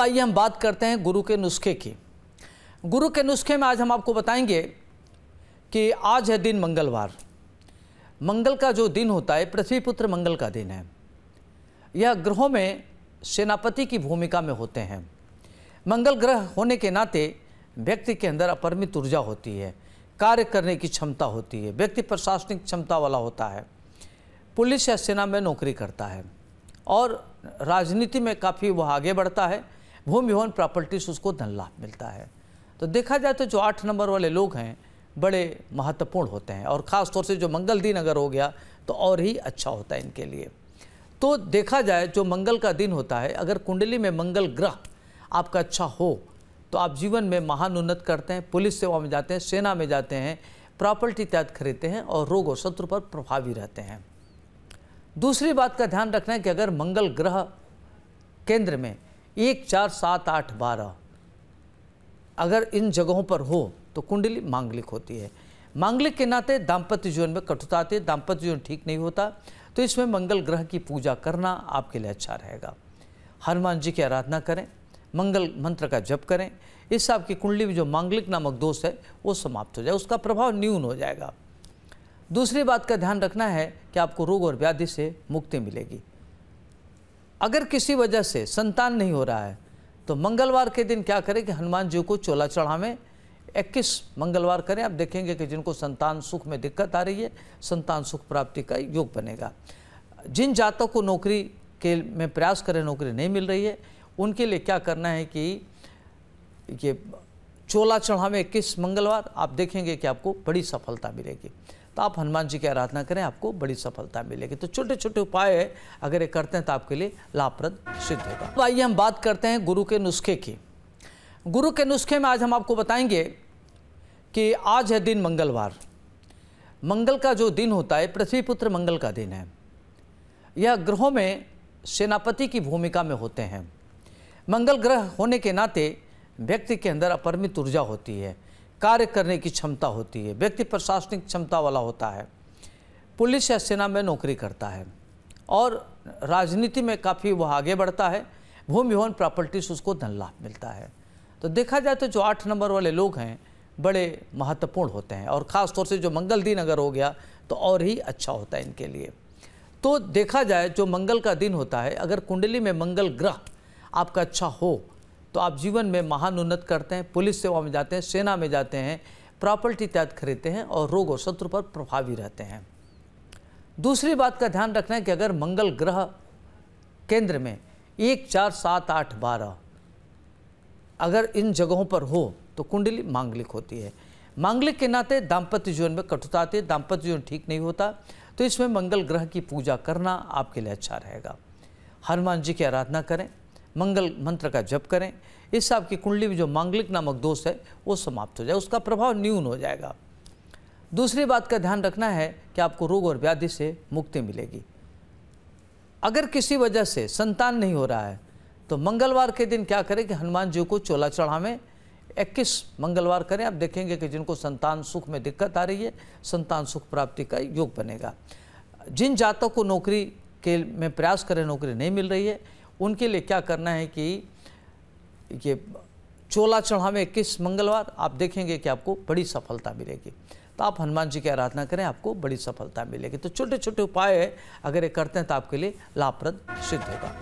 तो आइए हम बात करते हैं गुरु के नुस्खे की गुरु के नुस्खे में आज हम आपको बताएंगे कि आज है दिन मंगलवार मंगल का जो दिन होता है पृथ्वी पुत्र मंगल का दिन है यह ग्रहों में सेनापति की भूमिका में होते हैं मंगल ग्रह होने के नाते व्यक्ति के अंदर अपरिमित ऊर्जा होती है कार्य करने की क्षमता होती है व्यक्ति प्रशासनिक क्षमता वाला होता है पुलिस या सेना में नौकरी करता है और राजनीति में काफ़ी वह आगे बढ़ता है भूमि भवन प्रॉपर्टी से उसको धन लाभ मिलता है तो देखा जाए तो जो आठ नंबर वाले लोग हैं बड़े महत्वपूर्ण होते हैं और ख़ास तौर से जो मंगल दिन अगर हो गया तो और ही अच्छा होता है इनके लिए तो देखा जाए जो मंगल का दिन होता है अगर कुंडली में मंगल ग्रह आपका अच्छा हो तो आप जीवन में महान उन्नत करते हैं पुलिस सेवा में जाते हैं सेना में जाते हैं प्रॉपर्टी इत्यादि खरीदते हैं और रोग और शत्रु पर प्रभावी रहते हैं दूसरी बात का ध्यान रखना है कि अगर मंगल ग्रह केंद्र में एक चार सात आठ बारह अगर इन जगहों पर हो तो कुंडली मांगलिक होती है मांगलिक के नाते दाम्पत्य जीवन में कठोरता आती है दाम्पत्य जीवन ठीक नहीं होता तो इसमें मंगल ग्रह की पूजा करना आपके लिए अच्छा रहेगा हनुमान जी की आराधना करें मंगल मंत्र का जप करें इससे आपकी कुंडली में जो मांगलिक नामक दोष है वो समाप्त हो जाए उसका प्रभाव न्यून हो जाएगा दूसरी बात का ध्यान रखना है कि आपको रोग और व्याधि से मुक्ति मिलेगी अगर किसी वजह से संतान नहीं हो रहा है तो मंगलवार के दिन क्या करें कि हनुमान जी को चोला चढ़ावें इक्कीस मंगलवार करें आप देखेंगे कि जिनको संतान सुख में दिक्कत आ रही है संतान सुख प्राप्ति का योग बनेगा जिन जातकों को नौकरी के में प्रयास करें नौकरी नहीं मिल रही है उनके लिए क्या करना है कि ये चोला चढ़ावे इक्कीस मंगलवार आप देखेंगे कि आपको बड़ी सफलता मिलेगी तो आप हनुमान जी की आराधना करें आपको बड़ी सफलता मिलेगी तो छोटे छोटे उपाय अगर ये करते हैं तो आपके लिए लाभप्रद सिद्ध होगा तो आइए हम बात करते हैं गुरु के नुस्खे की गुरु के नुस्खे में आज हम आपको बताएंगे कि आज है दिन मंगलवार मंगल का जो दिन होता है पृथ्वी पुत्र मंगल का दिन है यह ग्रहों में सेनापति की भूमिका में होते हैं मंगल ग्रह होने के नाते व्यक्ति के अंदर अपरमित ऊर्जा होती है कार्य करने की क्षमता होती है व्यक्ति प्रशासनिक क्षमता वाला होता है पुलिस या सेना में नौकरी करता है और राजनीति में काफ़ी वह आगे बढ़ता है भूमि भवन प्रॉपर्टीज उसको धन लाभ मिलता है तो देखा जाए तो जो आठ नंबर वाले लोग हैं बड़े महत्वपूर्ण होते हैं और ख़ास तौर से जो मंगल दिन अगर हो गया तो और ही अच्छा होता है इनके लिए तो देखा जाए जो मंगल का दिन होता है अगर कुंडली में मंगल ग्रह आपका अच्छा हो तो आप जीवन में महान उन्नत करते हैं पुलिस सेवा में जाते हैं सेना में जाते हैं प्रॉपर्टी त्याग खरीदते हैं और रोग और शत्रु पर प्रभावी रहते हैं दूसरी बात का ध्यान रखना है कि अगर मंगल ग्रह केंद्र में एक चार सात आठ बारह अगर इन जगहों पर हो तो कुंडली मांगलिक होती है मांगलिक के नाते दाम्पत्य जीवन में कठुता आती है दाम्पत्य जीवन ठीक नहीं होता तो इसमें मंगल ग्रह की पूजा करना आपके लिए अच्छा रहेगा हनुमान जी की आराधना करें मंगल मंत्र का जप करें इससे आपकी कुंडली में जो मांगलिक नामक दोष है वो समाप्त हो जाए उसका प्रभाव न्यून हो जाएगा दूसरी बात का ध्यान रखना है कि आपको रोग और व्याधि से मुक्ति मिलेगी अगर किसी वजह से संतान नहीं हो रहा है तो मंगलवार के दिन क्या करें कि हनुमान जी को चोला चढ़ावें इक्कीस मंगलवार करें आप देखेंगे कि जिनको संतान सुख में दिक्कत आ रही है संतान सुख प्राप्ति का योग बनेगा जिन जातकों को नौकरी के में प्रयास करें नौकरी नहीं मिल रही है उनके लिए क्या करना है कि ये चोला चढ़ावे इक्कीस मंगलवार आप देखेंगे कि आपको बड़ी सफलता मिलेगी तो आप हनुमान जी की आराधना करें आपको बड़ी सफलता मिलेगी तो छोटे छोटे उपाय अगर ये करते हैं तो आपके लिए लाभप्रद सिद्ध होगा